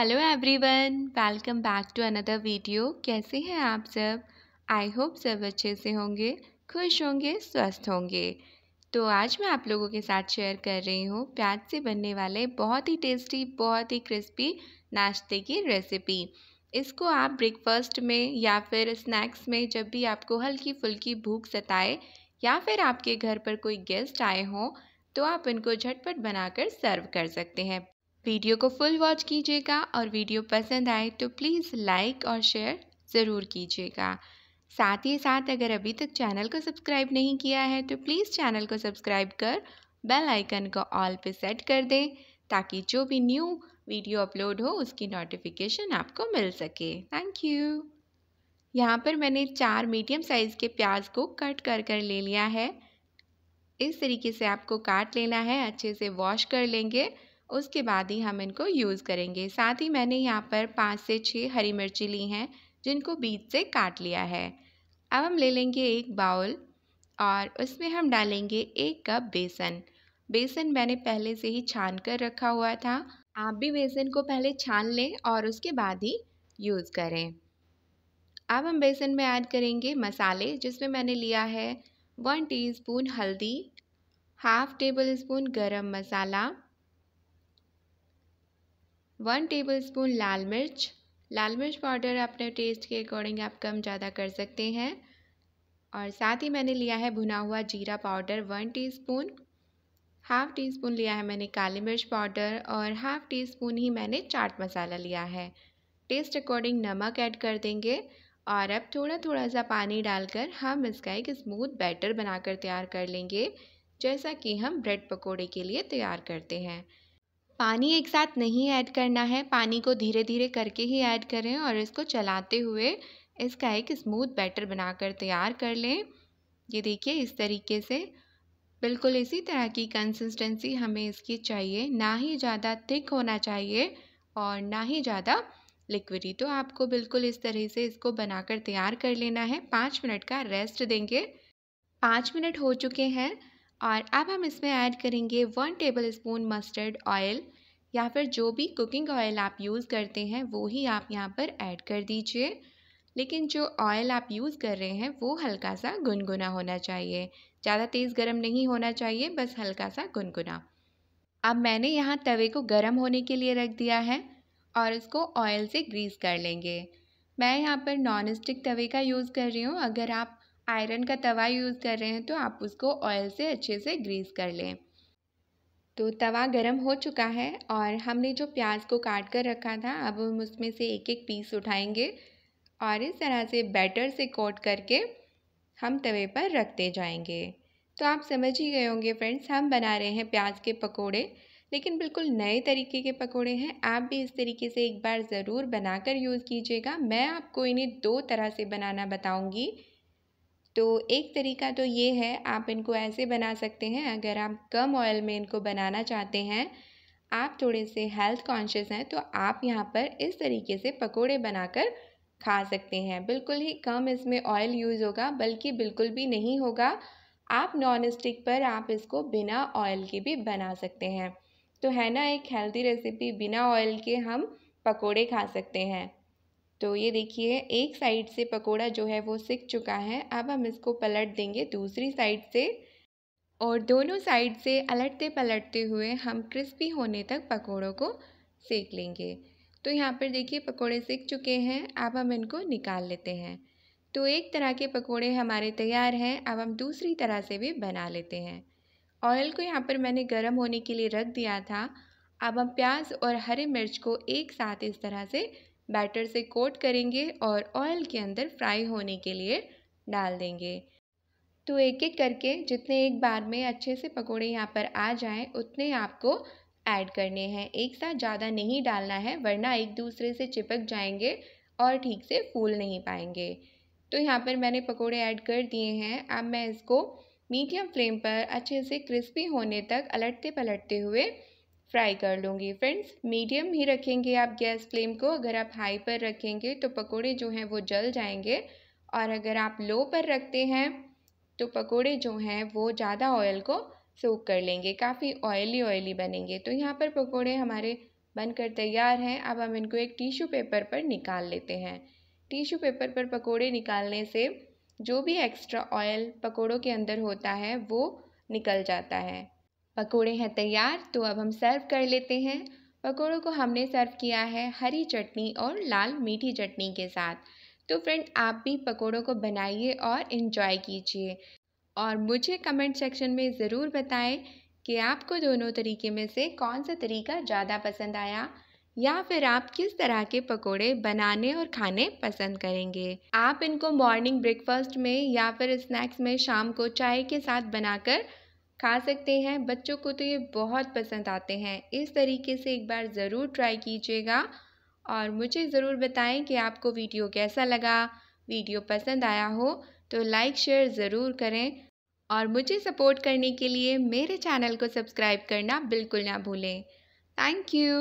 hello everyone welcome back to another video कैसे हैं आप सब आई होप सब अच्छे से होंगे खुश होंगे स्वस्थ होंगे तो आज मैं आप लोगों के साथ शेयर कर रही हूँ प्याज से बनने वाले बहुत ही टेस्टी बहुत ही क्रिस्पी नाश्ते की रेसिपी इसको आप ब्रेकफास्ट में या फिर स्नैक्स में जब भी आपको हल्की फुल्की भूख सताए या फिर आपके घर पर कोई गेस्ट आए हों तो आप इनको झटपट बनाकर सर्व कर सकते हैं वीडियो को फुल वॉच कीजिएगा और वीडियो पसंद आए तो प्लीज़ लाइक और शेयर ज़रूर कीजिएगा साथ ही साथ अगर अभी तक चैनल को सब्सक्राइब नहीं किया है तो प्लीज़ चैनल को सब्सक्राइब कर बेल आइकन को ऑल पे सेट कर दें ताकि जो भी न्यू वीडियो अपलोड हो उसकी नोटिफिकेशन आपको मिल सके थैंक यू यहाँ पर मैंने चार मीडियम साइज़ के प्याज को कट कर कर ले लिया है इस तरीके से आपको काट लेना है अच्छे से वॉश कर लेंगे उसके बाद ही हम इनको यूज़ करेंगे साथ ही मैंने यहाँ पर पाँच से छः हरी मिर्ची ली हैं जिनको बीच से काट लिया है अब हम ले लेंगे एक बाउल और उसमें हम डालेंगे एक कप बेसन बेसन मैंने पहले से ही छान कर रखा हुआ था आप भी बेसन को पहले छान लें और उसके बाद ही यूज़ करें अब हम बेसन में ऐड करेंगे मसाले जिसमें मैंने लिया है वन टीस्पून हल्दी हाफ टेबल स्पून गरम मसाला वन टेबल स्पून लाल मिर्च लाल मिर्च पाउडर अपने टेस्ट के अकॉर्डिंग आप कम ज़्यादा कर सकते हैं और साथ ही मैंने लिया है भुना हुआ जीरा powder one teaspoon half teaspoon लिया है मैंने काली मिर्च पाउडर और हाफ़ टी स्पून ही मैंने चाट मसाला लिया है टेस्ट अकॉर्डिंग नमक ऐड कर देंगे और अब थोड़ा थोड़ा सा पानी डालकर हम इसका एक स्मूथ बैटर बनाकर तैयार कर लेंगे जैसा कि हम ब्रेड पकौड़े के लिए तैयार करते हैं पानी एक साथ नहीं ऐड करना है पानी को धीरे धीरे करके ही ऐड करें और इसको चलाते हुए इसका एक स्मूथ बैटर बनाकर तैयार कर लें ये देखिए इस तरीके से बिल्कुल इसी तरह की कंसिस्टेंसी हमें इसकी चाहिए ना ही ज़्यादा थिक होना चाहिए और ना ही ज़्यादा लिक्विडी तो आपको बिल्कुल इस तरह से इसको बनाकर तैयार कर लेना है पाँच मिनट का रेस्ट देंगे पाँच मिनट हो चुके हैं और अब हम इसमें ऐड करेंगे one tablespoon mustard oil या फिर जो भी कुकिंग ऑयल आप यूज़ करते हैं वो ही आप यहाँ पर ऐड कर दीजिए लेकिन जो ऑयल आप यूज़ कर रहे हैं वो हल्का सा गुनगुना होना चाहिए ज़्यादा तेज़ गर्म नहीं होना चाहिए बस हल्का सा गुनगुना अब मैंने यहाँ तवे को गर्म होने के लिए रख दिया है और इसको ऑयल से ग्रीस कर लेंगे मैं यहाँ पर नॉन स्टिक तवे का यूज़ कर रही हूँ अगर आप आयरन का तवा यूज़ कर रहे हैं तो आप उसको ऑयल से अच्छे से ग्रीस कर लें तो तवा गरम हो चुका है और हमने जो प्याज को काट कर रखा था अब हम उसमें से एक एक पीस उठाएंगे और इस तरह से बैटर से कोट करके हम तवे पर रखते जाएंगे तो आप समझ ही गए होंगे फ्रेंड्स हम बना रहे हैं प्याज के पकोड़े लेकिन बिल्कुल नए तरीके के पकोड़े हैं आप भी इस तरीके से एक बार ज़रूर बनाकर यूज़ कीजिएगा मैं आपको इन्हें दो तरह से बनाना बताऊँगी तो एक तरीका तो ये है आप इनको ऐसे बना सकते हैं अगर आप कम ऑयल में इनको बनाना चाहते हैं आप थोड़े से हेल्थ कॉन्शियस हैं तो आप यहाँ पर इस तरीके से पकोड़े बनाकर खा सकते हैं बिल्कुल ही कम इसमें ऑयल यूज़ होगा बल्कि बिल्कुल भी नहीं होगा आप नॉन स्टिक पर आप इसको बिना ऑयल के भी बना सकते हैं तो है ना एक हेल्दी रेसिपी बिना ऑयल के हम पकोड़े खा सकते हैं तो ये देखिए एक साइड से पकोड़ा जो है वो सिक चुका है अब हम इसको पलट देंगे दूसरी साइड से और दोनों साइड से अलटते पलटते हुए हम क्रिस्पी होने तक पकोड़ों को सेक लेंगे तो यहाँ पर देखिए पकोड़े सिक चुके हैं अब हम इनको निकाल लेते हैं तो एक तरह के पकोड़े हमारे तैयार हैं अब हम दूसरी तरह से भी बना लेते हैं ऑयल को यहाँ पर मैंने गर्म होने के लिए रख दिया था अब हम प्याज और हरी मिर्च को एक साथ इस तरह से बैटर से कोट करेंगे और ऑयल के अंदर फ्राई होने के लिए डाल देंगे तो एक एक करके जितने एक बार में अच्छे से पकोड़े यहाँ पर आ जाएं उतने आपको ऐड करने हैं एक साथ ज़्यादा नहीं डालना है वरना एक दूसरे से चिपक जाएंगे और ठीक से फूल नहीं पाएंगे तो यहाँ पर मैंने पकोड़े ऐड कर दिए हैं अब मैं इसको मीडियम फ्लेम पर अच्छे से क्रिस्पी होने तक अलटते पलटते हुए फ्राई कर लूँगी फ्रेंड्स मीडियम ही रखेंगे आप गैस फ्लेम को अगर आप हाई पर रखेंगे तो पकोड़े जो हैं वो जल जाएंगे और अगर आप लो पर रखते हैं तो पकोड़े जो हैं वो ज़्यादा ऑयल को सोख कर लेंगे काफ़ी ऑयली ऑयली बनेंगे तो यहाँ पर पकोड़े हमारे बनकर तैयार हैं अब हम इनको एक टिशू पेपर पर निकाल लेते हैं टिशू पेपर पर पकोड़े निकालने से जो भी एक्स्ट्रा ऑयल पकोड़ों के अंदर होता है वो निकल जाता है पकोड़े हैं तैयार तो अब हम सर्व कर लेते हैं पकोड़ों को हमने सर्व किया है हरी चटनी और लाल मीठी चटनी के साथ तो फ्रेंड आप भी पकोड़ों को बनाइए और इन्जॉय कीजिए और मुझे कमेंट सेक्शन में ज़रूर बताएं कि आपको दोनों तरीके में से कौन सा तरीका ज़्यादा पसंद आया या फिर आप किस तरह के पकोड़े बनाने और खाने पसंद करेंगे आप इनको मॉर्निंग ब्रेकफास्ट में या फिर स्नैक्स में शाम को चाय के साथ बनाकर खा सकते हैं बच्चों को तो ये बहुत पसंद आते हैं इस तरीके से एक बार ज़रूर ट्राई कीजिएगा और मुझे ज़रूर बताएं कि आपको वीडियो कैसा लगा वीडियो पसंद आया हो तो लाइक शेयर ज़रूर करें और मुझे सपोर्ट करने के लिए मेरे चैनल को सब्सक्राइब करना बिल्कुल ना भूलें थैंक यू